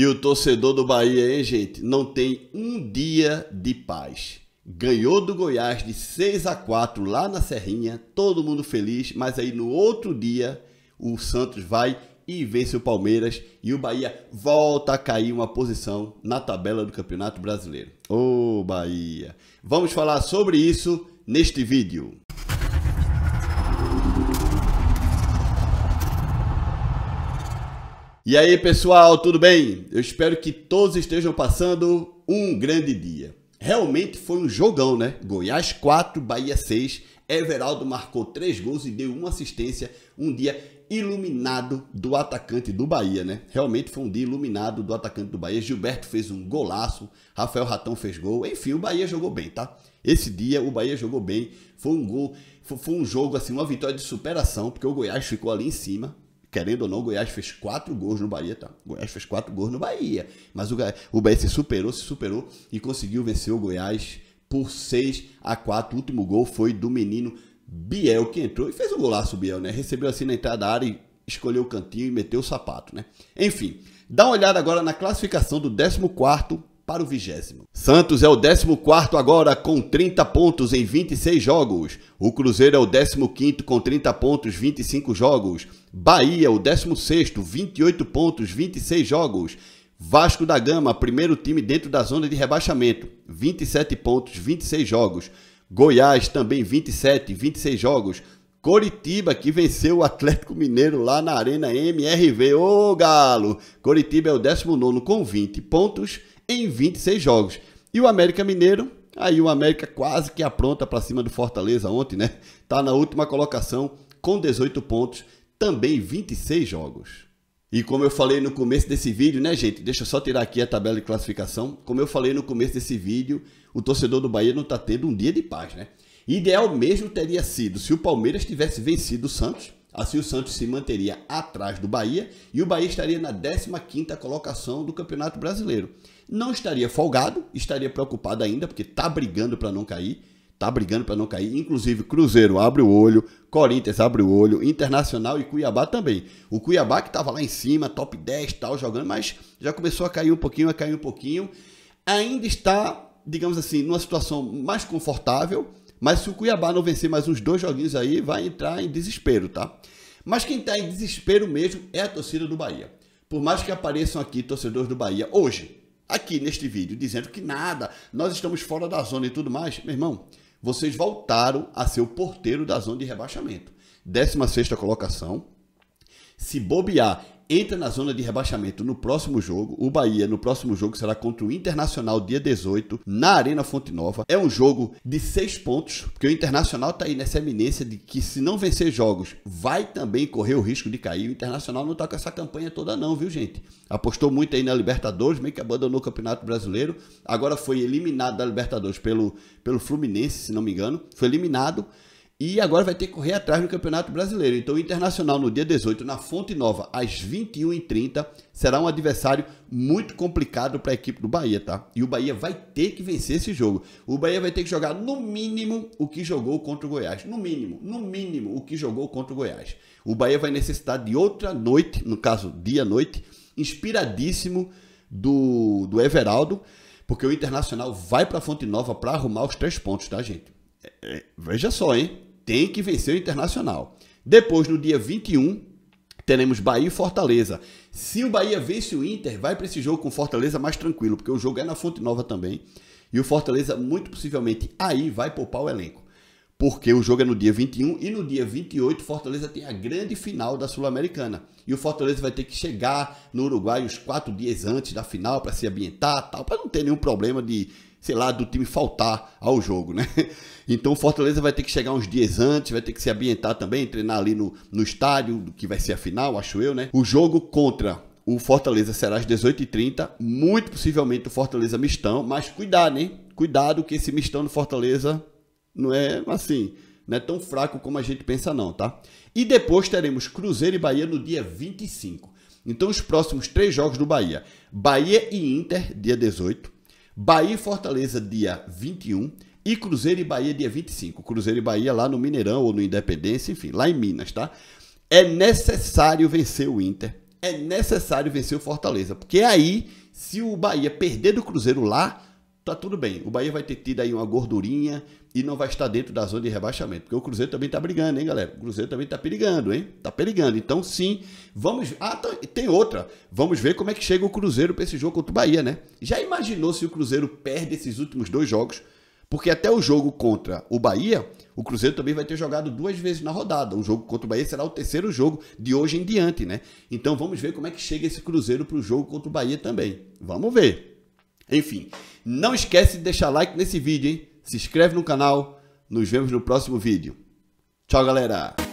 E o torcedor do Bahia, hein, gente, não tem um dia de paz. Ganhou do Goiás de 6 a 4 lá na Serrinha, todo mundo feliz, mas aí no outro dia o Santos vai e vence o Palmeiras e o Bahia volta a cair uma posição na tabela do Campeonato Brasileiro. Ô oh, Bahia! Vamos falar sobre isso neste vídeo. E aí, pessoal, tudo bem? Eu espero que todos estejam passando um grande dia. Realmente foi um jogão, né? Goiás 4, Bahia 6. Everaldo marcou 3 gols e deu uma assistência. Um dia iluminado do atacante do Bahia, né? Realmente foi um dia iluminado do atacante do Bahia. Gilberto fez um golaço, Rafael Ratão fez gol. Enfim, o Bahia jogou bem, tá? Esse dia o Bahia jogou bem. Foi um gol, foi, foi um jogo assim, uma vitória de superação, porque o Goiás ficou ali em cima Querendo ou não, o Goiás fez quatro gols no Bahia, tá? O Goiás fez quatro gols no Bahia. Mas o, o Bahia se superou, se superou e conseguiu vencer o Goiás por 6 a 4. O último gol foi do menino Biel, que entrou e fez um golaço Biel, né? Recebeu assim na entrada da área e escolheu o cantinho e meteu o sapato, né? Enfim, dá uma olhada agora na classificação do 14 para o vigésimo. Santos é o 14 agora com 30 pontos em 26 jogos. O Cruzeiro é o 15 com 30 pontos, 25 jogos. Bahia é o 16, 28 pontos, 26 jogos. Vasco da Gama, primeiro time dentro da zona de rebaixamento, 27 pontos, 26 jogos. Goiás também 27, 26 jogos. Coritiba que venceu o Atlético Mineiro lá na Arena MRV. Ô Galo! Coritiba é o 19 com 20 pontos em 26 jogos. E o América Mineiro, aí o América quase que apronta para cima do Fortaleza ontem, né? Tá na última colocação com 18 pontos, também 26 jogos. E como eu falei no começo desse vídeo, né, gente? Deixa eu só tirar aqui a tabela de classificação. Como eu falei no começo desse vídeo, o torcedor do Bahia não tá tendo um dia de paz, né? Ideal mesmo teria sido se o Palmeiras tivesse vencido o Santos Assim, o Santos se manteria atrás do Bahia e o Bahia estaria na 15ª colocação do Campeonato Brasileiro. Não estaria folgado, estaria preocupado ainda, porque está brigando para não cair, está brigando para não cair. Inclusive, Cruzeiro abre o olho, Corinthians abre o olho, Internacional e Cuiabá também. O Cuiabá que estava lá em cima, top 10, tal, jogando, mas já começou a cair um pouquinho, a cair um pouquinho. Ainda está, digamos assim, numa situação mais confortável, mas se o Cuiabá não vencer mais uns dois joguinhos aí, vai entrar em desespero, tá? Mas quem está em desespero mesmo é a torcida do Bahia. Por mais que apareçam aqui torcedores do Bahia hoje, aqui neste vídeo, dizendo que nada, nós estamos fora da zona e tudo mais, meu irmão, vocês voltaram a ser o porteiro da zona de rebaixamento. 16 colocação. Se bobear entra na zona de rebaixamento no próximo jogo. O Bahia, no próximo jogo, será contra o Internacional, dia 18, na Arena Fonte Nova. É um jogo de seis pontos, porque o Internacional está aí nessa eminência de que, se não vencer jogos, vai também correr o risco de cair. O Internacional não está com essa campanha toda, não, viu, gente? Apostou muito aí na Libertadores, meio que abandonou o Campeonato Brasileiro. Agora foi eliminado da Libertadores pelo, pelo Fluminense, se não me engano. Foi eliminado. E agora vai ter que correr atrás do Campeonato Brasileiro. Então, o Internacional, no dia 18, na Fonte Nova, às 21h30, será um adversário muito complicado para a equipe do Bahia, tá? E o Bahia vai ter que vencer esse jogo. O Bahia vai ter que jogar, no mínimo, o que jogou contra o Goiás. No mínimo, no mínimo, o que jogou contra o Goiás. O Bahia vai necessitar de outra noite, no caso, dia-noite, inspiradíssimo do, do Everaldo, porque o Internacional vai para a Fonte Nova para arrumar os três pontos, tá, gente? É, é veja só, hein? tem que vencer o Internacional. Depois, no dia 21, teremos Bahia e Fortaleza. Se o Bahia vence o Inter, vai para esse jogo com Fortaleza mais tranquilo, porque o jogo é na Fonte Nova também. E o Fortaleza, muito possivelmente, aí vai poupar o elenco porque o jogo é no dia 21 e no dia 28 Fortaleza tem a grande final da Sul-Americana. E o Fortaleza vai ter que chegar no Uruguai uns quatro dias antes da final para se ambientar, tal, para não ter nenhum problema de, sei lá, do time faltar ao jogo, né? Então o Fortaleza vai ter que chegar uns dias antes, vai ter que se ambientar também, treinar ali no, no estádio, que vai ser a final, acho eu, né? O jogo contra o Fortaleza será às 18h30, muito possivelmente o Fortaleza mistão, mas cuidado, hein? Cuidado que esse mistão do Fortaleza não é assim, não é tão fraco como a gente pensa não, tá? E depois teremos Cruzeiro e Bahia no dia 25. Então os próximos três jogos do Bahia, Bahia e Inter, dia 18, Bahia e Fortaleza, dia 21, e Cruzeiro e Bahia, dia 25. Cruzeiro e Bahia lá no Mineirão ou no Independência, enfim, lá em Minas, tá? É necessário vencer o Inter, é necessário vencer o Fortaleza, porque aí, se o Bahia perder do Cruzeiro lá, tá tudo bem. O Bahia vai ter tido aí uma gordurinha e não vai estar dentro da zona de rebaixamento. Porque o Cruzeiro também tá brigando, hein, galera? O Cruzeiro também tá perigando, hein? Tá perigando. Então, sim, vamos. Ah, tá... tem outra. Vamos ver como é que chega o Cruzeiro para esse jogo contra o Bahia, né? Já imaginou se o Cruzeiro perde esses últimos dois jogos? Porque até o jogo contra o Bahia, o Cruzeiro também vai ter jogado duas vezes na rodada. O jogo contra o Bahia será o terceiro jogo de hoje em diante, né? Então vamos ver como é que chega esse Cruzeiro para o jogo contra o Bahia também. Vamos ver. Enfim, não esquece de deixar like nesse vídeo, hein? Se inscreve no canal. Nos vemos no próximo vídeo. Tchau, galera!